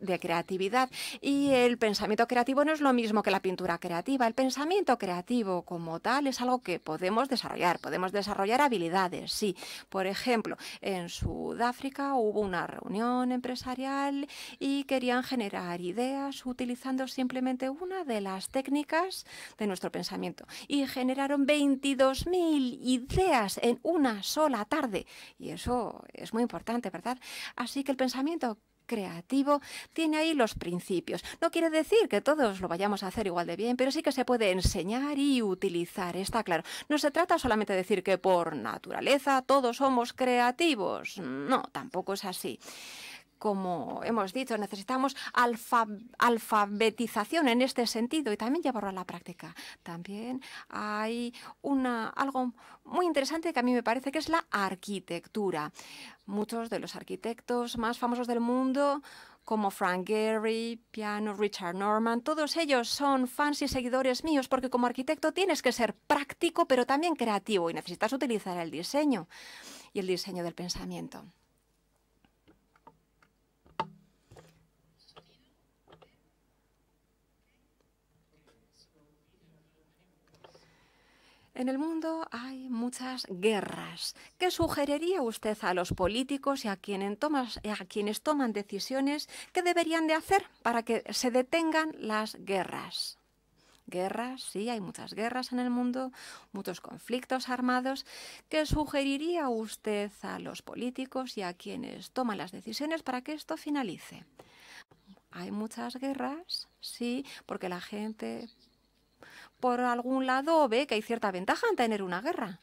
de creatividad y el pensamiento creativo no es lo mismo que la pintura creativa. El pensamiento creativo como tal es algo que podemos desarrollar, podemos desarrollar habilidades, sí. Por ejemplo, en Sudáfrica hubo una reunión empresarial y querían generar ideas utilizando simplemente una de las técnicas de nuestro pensamiento y generaron 22.000 ideas en una sola tarde. Y eso es muy importante, ¿verdad? Así que el pensamiento creativo tiene ahí los principios. No quiere decir que todos lo vayamos a hacer igual de bien, pero sí que se puede enseñar y utilizar, está claro. No se trata solamente de decir que por naturaleza todos somos creativos. No, tampoco es así como hemos dicho, necesitamos alfabetización en este sentido y también llevarlo a la práctica. También hay algo muy interesante que a mí me parece que es la arquitectura. Muchos de los arquitectos más famosos del mundo como Frank Gehry, Piano, Richard Norman, todos ellos son fans y seguidores míos porque como arquitecto tienes que ser práctico pero también creativo y necesitas utilizar el diseño y el diseño del pensamiento. En el mundo hay muchas guerras. ¿Qué sugeriría usted a los políticos y a, quienes toman, a quienes toman decisiones que deberían de hacer para que se detengan las guerras? Guerras, sí, hay muchas guerras en el mundo, muchos conflictos armados. ¿Qué sugeriría usted a los políticos y a quienes toman las decisiones para que esto finalice? Hay muchas guerras, sí, porque la gente por algún lado ve que hay cierta ventaja en tener una guerra.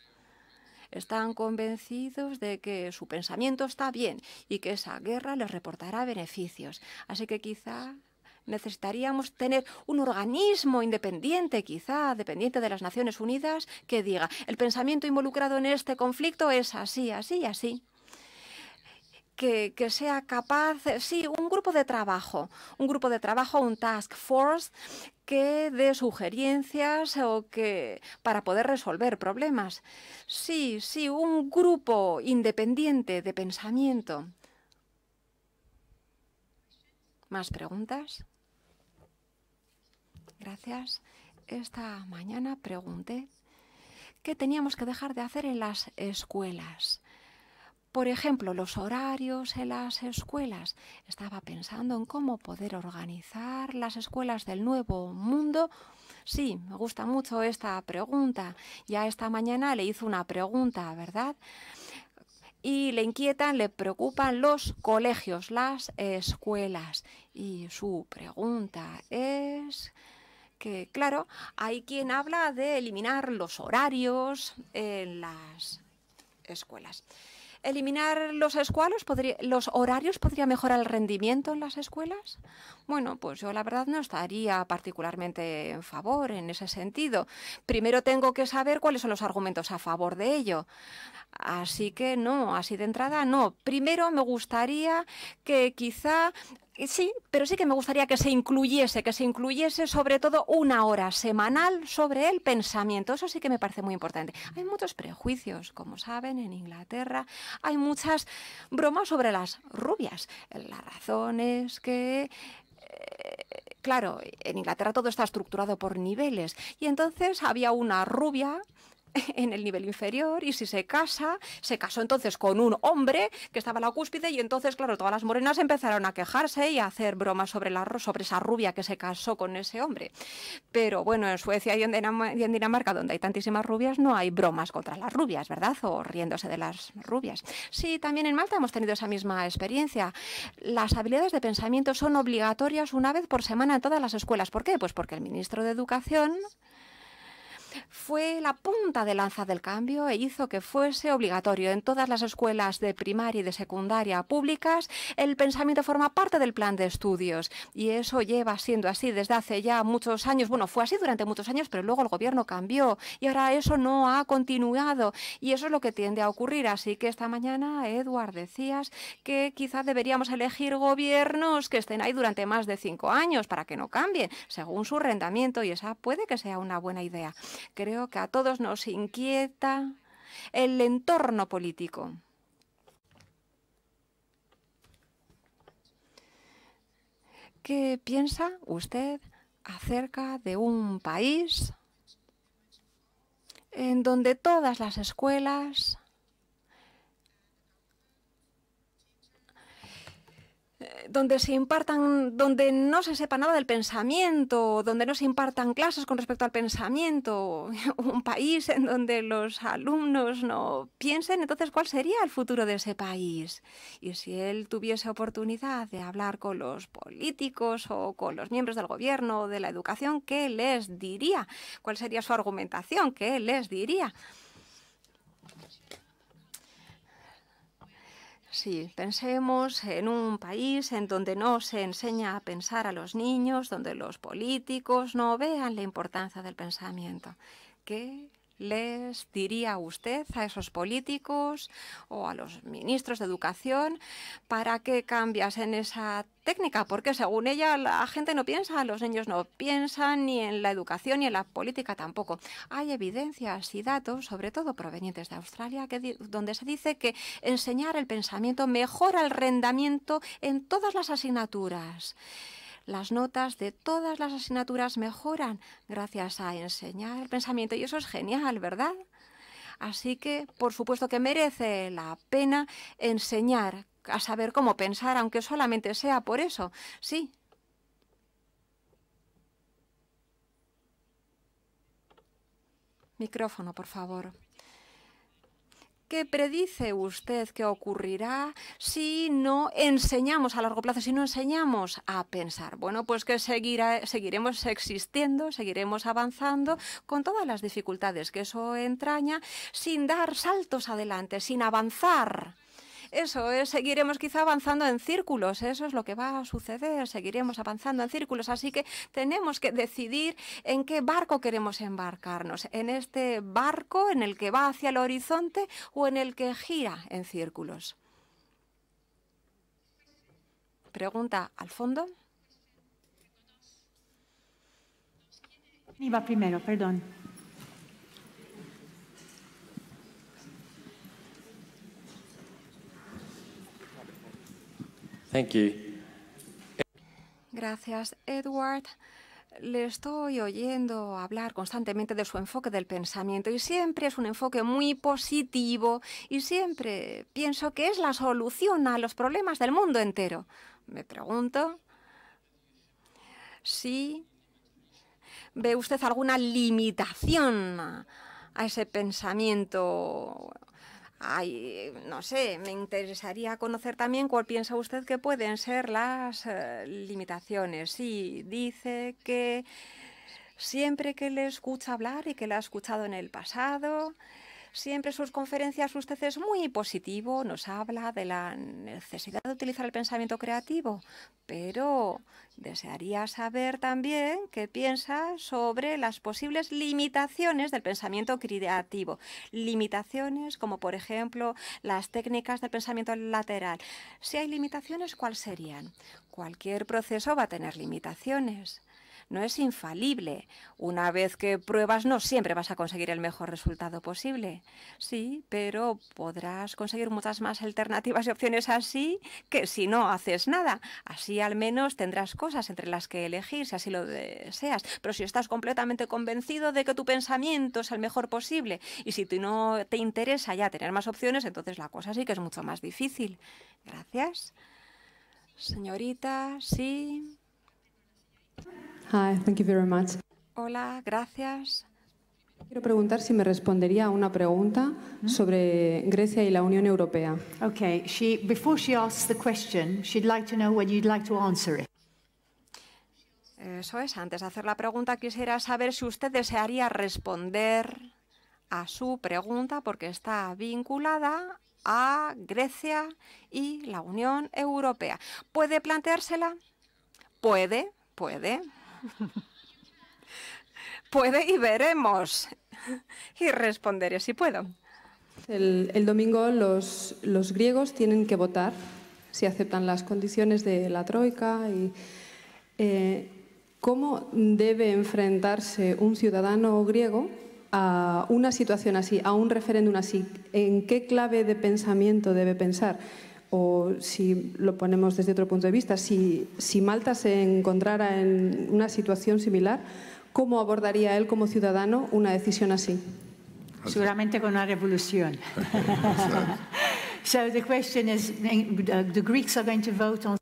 Están convencidos de que su pensamiento está bien y que esa guerra les reportará beneficios. Así que quizá necesitaríamos tener un organismo independiente, quizá dependiente de las Naciones Unidas, que diga, el pensamiento involucrado en este conflicto es así, así, así que, sea capaz, sí, un grupo de trabajo, un grupo de trabajo, un task force que dé sugerencias o que para poder resolver problemas. Sí, sí, un grupo independiente de pensamiento. ¿Más preguntas? Gracias. Esta mañana pregunté qué teníamos que dejar de hacer en las escuelas. Por ejemplo, los horarios en las escuelas. Estaba pensando en cómo poder organizar las escuelas del nuevo mundo. Sí, me gusta mucho esta pregunta. Ya esta mañana le hizo una pregunta, ¿verdad? y le inquietan, le preocupan los colegios, las escuelas. Y su pregunta es que, claro, hay quien habla de eliminar los horarios en las escuelas eliminar los podría, los horarios podría mejorar el rendimiento en las escuelas bueno, pues yo la verdad no estaría particularmente en favor en ese sentido. Primero tengo que saber cuáles son los argumentos a favor de ello. Así que no, así de entrada no. Primero me gustaría que quizá eh, Sí, pero sí que me gustaría que se incluyese, que se incluyese sobre todo una hora semanal sobre el pensamiento. Eso sí que me parece muy importante. Hay muchos prejuicios, como saben, en Inglaterra. Hay muchas bromas sobre las rubias. La razón es que claro, en Inglaterra todo está estructurado por niveles. Y entonces había una rubia *laughs* en el nivel inferior y si se casa, se casó entonces con un hombre que estaba a la cúspide y entonces, claro, todas las morenas empezaron a quejarse y a hacer bromas sobre, la, sobre esa rubia que se casó con ese hombre. Pero bueno, en Suecia y en Dinamarca, donde hay tantísimas rubias, no hay bromas contra las rubias, ¿verdad? O riéndose de las rubias. Sí, también en Malta hemos tenido esa misma experiencia. Las habilidades de pensamiento son obligatorias una vez por semana en todas las escuelas. ¿Por qué? Pues porque el ministro de Educación fue la punta de lanza del cambio e hizo que fuese obligatorio en todas las escuelas de primaria y de secundaria públicas. El pensamiento forma parte del plan de estudios y eso lleva siendo así desde hace ya muchos años. Bueno, fue así durante muchos años, pero luego el gobierno cambió y ahora eso no ha continuado y eso es lo que tiende a ocurrir. Así que esta mañana, Edward, decías que quizás deberíamos elegir gobiernos que estén ahí durante más de cinco años para que no cambien según su rendimiento y esa puede que sea una buena idea. Creo que a todos nos inquieta el entorno político. ¿Qué piensa usted acerca de un país en donde todas las escuelas Eh, donde se impartan, donde no se sepa nada del pensamiento, donde no se impartan clases con respecto al pensamiento, *laughs* un país en donde los alumnos no piensen, entonces cuál sería el futuro de ese país. Y si él tuviese oportunidad de hablar con los políticos o con los miembros del gobierno o de la educación, ¿qué les diría? ¿Cuál sería su argumentación? ¿Qué les diría? Sí, pensemos en un país en donde no se enseña a pensar a los niños, donde los políticos no vean la importancia del pensamiento. ¿Qué les diría usted a esos políticos o a los ministros de educación para que cambiasen esa técnica? Porque según ella la gente no piensa, los niños no piensan ni en la educación ni en la política tampoco. Hay evidencias y datos, sobre todo provenientes de Australia, donde se dice que enseñar el pensamiento mejora el rendimiento en todas las asignaturas las notas de todas las asignaturas mejoran gracias a enseñar el pensamiento y eso es genial, ¿verdad? Así que, por supuesto que merece la pena enseñar a saber cómo pensar, aunque solamente sea por eso. Sí, Micrófono, por favor. ¿Qué predice usted que ocurrirá si no enseñamos a largo plazo, si no enseñamos a pensar? Bueno, pues que seguirá, seguiremos existiendo, seguiremos avanzando con todas las dificultades que eso entraña, sin dar saltos adelante, sin avanzar eso es, eh, seguiremos quizá avanzando en círculos, eso es lo que va a suceder, seguiremos avanzando en círculos, así que tenemos que decidir en qué barco queremos embarcarnos, en este barco en el que va hacia el horizonte o en el que gira en círculos. Pregunta al fondo. Iba primero, perdón. Gracias, Edward. Le estoy oyendo hablar constantemente de su enfoque del pensamiento y siempre es un enfoque muy positivo y siempre pienso que es la solución a los problemas del mundo entero. Me pregunto si ve usted alguna limitación a ese pensamiento Ay, no sé, me interesaría conocer también cuál piensa usted que pueden ser las eh, limitaciones. Sí, dice que siempre que le escucha hablar y que la ha escuchado en el pasado, Siempre sus conferencias usted es muy positivo, nos habla de la necesidad de utilizar el pensamiento creativo, pero desearía saber también qué piensa sobre las posibles limitaciones del pensamiento creativo. Limitaciones como, por ejemplo, las técnicas del pensamiento lateral. Si hay limitaciones, ¿cuáles serían? Cualquier proceso va a tener limitaciones no es infalible. Una vez que pruebas, no siempre vas a conseguir el mejor resultado posible. Sí, pero podrás conseguir muchas más alternativas y opciones así que si no haces nada. Así al menos tendrás cosas entre las que elegir, si así lo deseas. Pero si estás completamente convencido de que tu pensamiento es el mejor posible y si tú no te interesa ya tener más opciones, entonces la cosa sí que es mucho más difícil. Gracias. Señorita, sí. Hola, gracias. Quiero preguntar si me respondería a una pregunta sobre Grecia y la Unión Europea. Okay, she before she asks the question, she'd like to know Eso es, antes de hacer la pregunta quisiera saber si usted desearía responder a su pregunta porque está vinculada a Grecia y la Unión Europea. ¿Puede planteársela? Puede, puede. Puede y veremos. Y responderé si puedo. El, domingo los, griegos tienen que votar si aceptan las condiciones de la Troika y eh, cómo debe enfrentarse un ciudadano griego a una situación así, a un referéndum así. ¿En qué clave de pensamiento debe pensar? o si lo ponemos desde otro punto de vista, si, Malta se encontrara en una situación similar, ¿cómo abordaría él como ciudadano una decisión así? Seguramente con una revolución. *laughs* so the question is, the Greeks are going to vote on.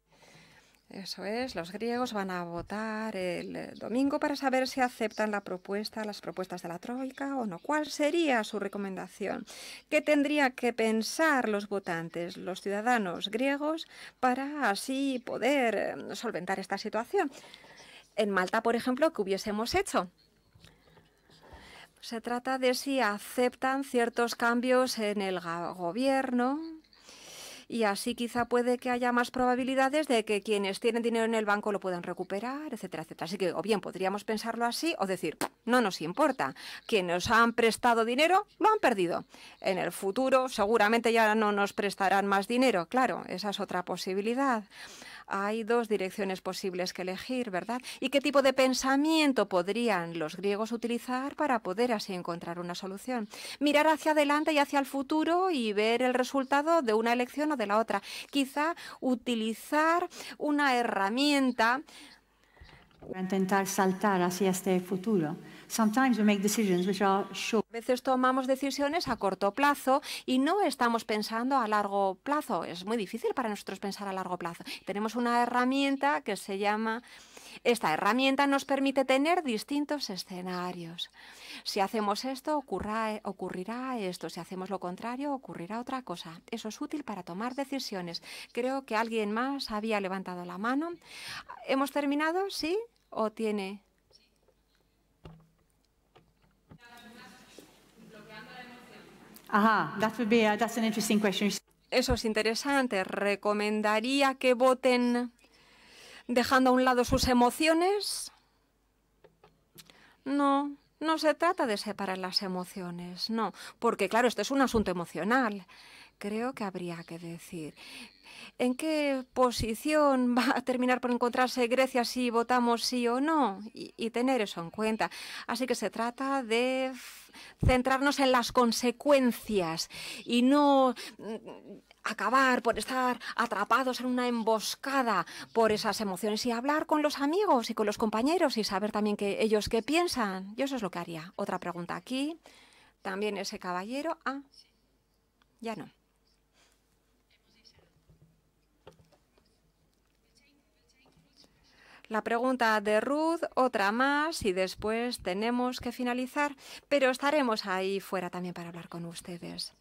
Eso es, los griegos van a votar el eh, domingo para saber si aceptan la propuesta, las propuestas de la Troika o no. ¿Cuál sería su recomendación? ¿Qué tendría que pensar los votantes, los ciudadanos griegos, para así poder eh, solventar esta situación? En Malta, por ejemplo, ¿qué hubiésemos hecho? Se trata de si aceptan ciertos cambios en el gobierno y así quizá puede que haya más probabilidades de que quienes tienen dinero en el banco lo puedan recuperar, etcétera, etcétera. Así que o bien podríamos pensarlo así o decir, no nos importa, quienes han prestado dinero lo han perdido. En el futuro seguramente ya no nos prestarán más dinero, claro, esa es otra posibilidad hay dos direcciones posibles que elegir, ¿verdad? ¿Y qué tipo de pensamiento podrían los griegos utilizar para poder así encontrar una solución? Mirar hacia adelante y hacia el futuro y ver el resultado de una elección o de la otra. Quizá utilizar una herramienta. Para intentar saltar hacia este futuro. A veces tomamos decisiones a corto plazo y no estamos pensando a largo plazo. Es muy difícil para nosotros pensar a largo plazo. Tenemos una herramienta que se llama... Esta herramienta nos permite tener distintos escenarios. Si hacemos esto, ocurrirá esto. Si hacemos lo contrario, ocurrirá otra cosa. Eso es útil para tomar decisiones. Creo que alguien más había levantado la mano. ¿Hemos terminado? ¿Sí? ¿O tiene Eso es interesante. ¿Recomendaría que voten dejando a un lado sus emociones? No, no se trata de separar las emociones, no, porque claro, este es un asunto emocional. Creo que habría que decir ¿En qué posición *laughs* va a terminar por encontrarse Grecia si votamos sí o no? Y, tener eso en cuenta. Así que se trata de centrarnos en las consecuencias y no mm, acabar por estar atrapados en una emboscada por esas emociones y hablar con los amigos y con los compañeros y saber también que ellos qué piensan. Yo eso es lo que haría. Otra pregunta aquí. También ese caballero. Ah, ya no. La pregunta de Ruth, otra más y después tenemos que finalizar, pero estaremos ahí fuera también para hablar con ustedes.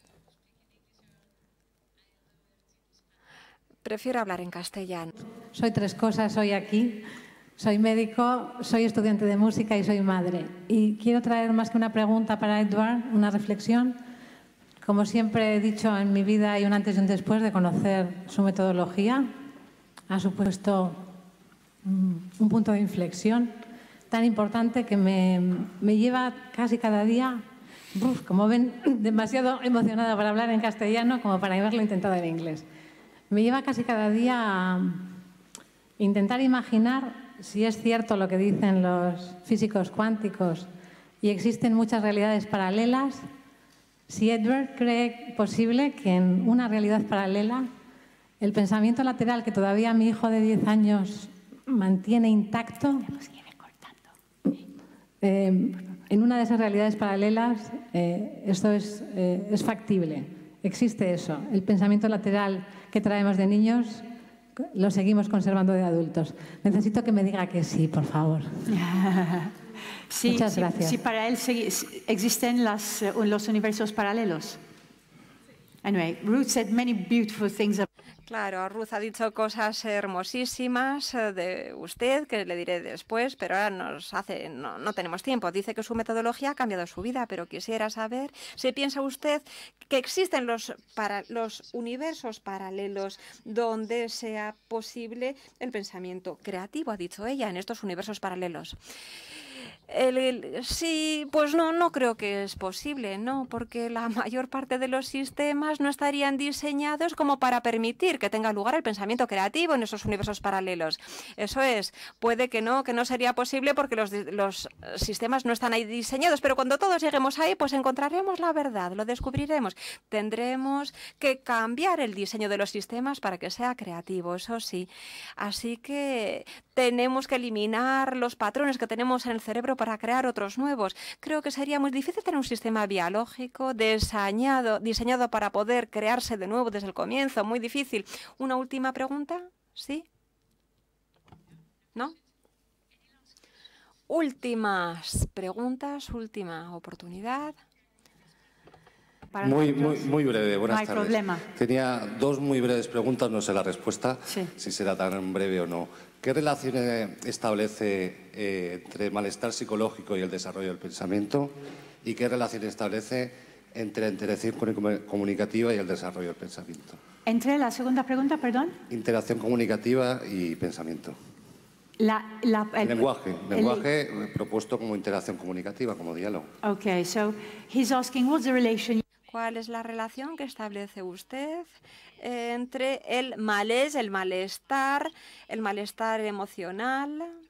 Prefiero hablar en castellano. Soy tres cosas hoy aquí. Soy médico, soy estudiante de música y soy madre. Y quiero traer más que una pregunta para Edward, una reflexión. Como siempre he dicho, en mi vida hay un antes y un después de conocer su metodología. Ha supuesto un punto de inflexión tan importante que me, lleva casi cada día, como ven, *clears throat* demasiado emocionada para hablar en castellano como para haberlo intentado en inglés. Me lleva casi cada día a intentar imaginar si es cierto lo que dicen los físicos cuánticos y existen muchas realidades paralelas, si Edward cree posible que en una realidad paralela el pensamiento lateral que todavía mi hijo de 10 años mantiene intacto. Eh, en una de esas realidades paralelas, eh, esto eh, es, factible. Existe eso. El pensamiento lateral que traemos de niños lo seguimos conservando de adultos. Necesito que me diga que sí, por favor. *laughs* Muchas gracias. Sí, para él existen los universos paralelos. Anyway, Ruth said many beautiful things. Claro, Ruth ha dicho cosas hermosísimas eh, de usted, que le diré después, pero ahora nos hace, no, tenemos tiempo. Dice que su metodología ha cambiado su vida, pero quisiera saber si piensa usted que existen los universos paralelos donde sea posible el pensamiento creativo, ha dicho ella, en estos universos paralelos sí, pues no, no creo que es posible, ¿no? Porque la *laughs* mayor parte de los sistemas no estarían diseñados como para permitir que tenga lugar el pensamiento creativo en esos universos paralelos. Eso es, puede que no, que no sería posible porque los, los sistemas no están ahí diseñados, pero cuando todos lleguemos ahí, pues encontraremos la verdad, lo descubriremos. Tendremos que cambiar el diseño de los sistemas para que sea creativo, eso sí. Así que tenemos que eliminar los patrones que tenemos en el cerebro para crear otros nuevos. Creo que sería muy difícil tener un sistema biológico diseñado, diseñado para poder crearse de nuevo desde el comienzo. Muy difícil. Una última pregunta. ¿Sí? ¿No? Últimas preguntas, última oportunidad. muy, breve, buenas no hay Problema. Tenía dos muy breves preguntas, no sé la respuesta, si será tan breve o no. ¿Qué relación establece eh, entre el malestar psicológico y el desarrollo del pensamiento? ¿Y qué relación establece entre la interacción comunicativa y el desarrollo del pensamiento? Entre la segunda pregunta, perdón. Interacción comunicativa y pensamiento. el, lenguaje, lenguaje propuesto como interacción comunicativa, como diálogo. Okay, so he's asking what's the relation ¿Cuál es la relación que establece usted eh, entre el malés, el malestar, el malestar emocional?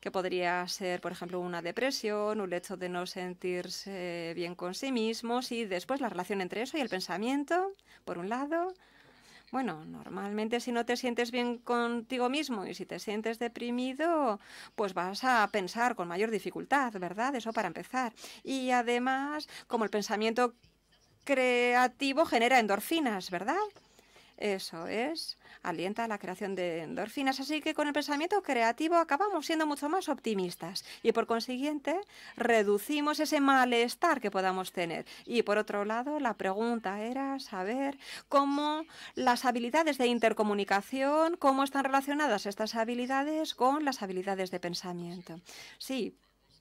que podría ser, por ejemplo, una depresión, un hecho de no sentirse bien con sí mismos y después la relación entre eso y el pensamiento, por un lado. Bueno, normalmente si no te sientes bien contigo mismo y si te sientes deprimido, pues vas a pensar con mayor dificultad, ¿verdad? Eso para empezar. Y además, como el pensamiento creativo genera endorfinas, ¿verdad? Eso es, alienta la creación de endorfinas. Así que con el pensamiento creativo acabamos siendo mucho más optimistas y por consiguiente reducimos ese malestar que podamos tener. Y por otro lado, la pregunta era saber cómo las habilidades de intercomunicación, cómo están relacionadas estas habilidades con las habilidades de pensamiento. Sí,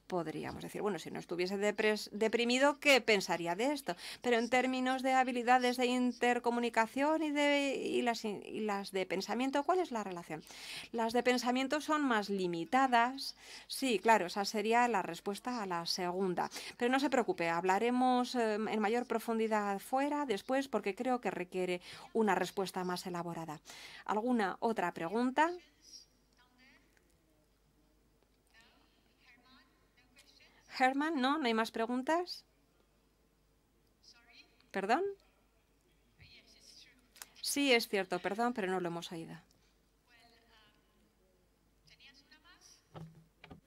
podríamos decir, bueno, si no estuviese deprimido, ¿qué pensaría de esto? Pero en términos de habilidades de intercomunicación y, de, las, las de pensamiento, ¿cuál es la relación? Las de pensamiento son más limitadas. Sí, claro, esa sería la respuesta a la segunda. Pero no se preocupe, hablaremos eh, en mayor profundidad fuera después porque creo que requiere una respuesta más elaborada. ¿Alguna otra pregunta? Herman, ¿no? ¿No hay más preguntas? ¿Perdón? Sí, es cierto, perdón, pero no lo hemos oído.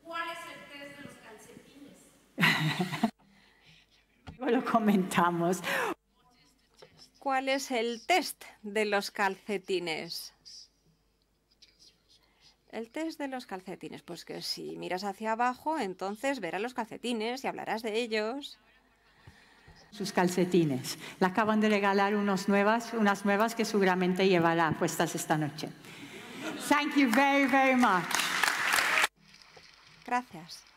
¿Cuál es el test de los calcetines? lo comentamos. ¿Cuál es el test de los calcetines? El test de los calcetines. Pues que si miras hacia abajo, entonces verás los calcetines y hablarás de ellos. Sus calcetines. Le acaban de regalar unos nuevas, unas nuevas que seguramente llevará puestas esta noche. Thank you very, very much. Gracias.